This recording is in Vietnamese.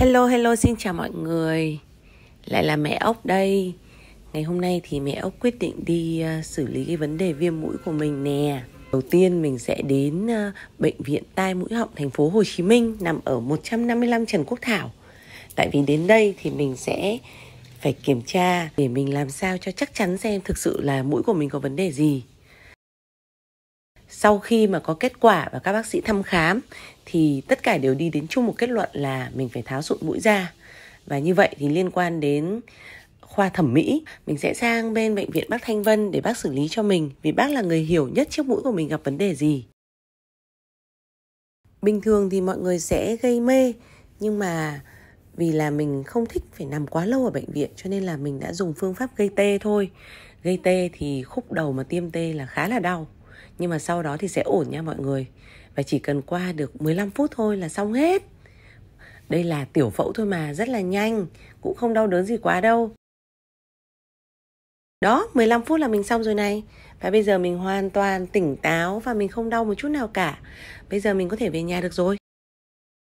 Hello hello xin chào mọi người Lại là mẹ ốc đây Ngày hôm nay thì mẹ ốc quyết định đi à, xử lý cái vấn đề viêm mũi của mình nè Đầu tiên mình sẽ đến à, bệnh viện tai mũi họng thành phố Hồ Chí Minh nằm ở 155 Trần Quốc Thảo. Tại vì đến đây thì mình sẽ phải kiểm tra để mình làm sao cho chắc chắn xem thực sự là mũi của mình có vấn đề gì. Sau khi mà có kết quả và các bác sĩ thăm khám thì tất cả đều đi đến chung một kết luận là mình phải tháo sụn mũi ra và như vậy thì liên quan đến khoa thẩm mỹ mình sẽ sang bên bệnh viện bác thanh vân để bác xử lý cho mình vì bác là người hiểu nhất chiếc mũi của mình gặp vấn đề gì bình thường thì mọi người sẽ gây mê nhưng mà vì là mình không thích phải nằm quá lâu ở bệnh viện cho nên là mình đã dùng phương pháp gây tê thôi gây tê thì khúc đầu mà tiêm tê là khá là đau nhưng mà sau đó thì sẽ ổn nha mọi người và chỉ cần qua được 15 phút thôi là xong hết đây là tiểu phẫu thôi mà rất là nhanh cũng không đau đớn gì quá đâu đó 15 phút là mình xong rồi này và bây giờ mình hoàn toàn tỉnh táo và mình không đau một chút nào cả bây giờ mình có thể về nhà được rồi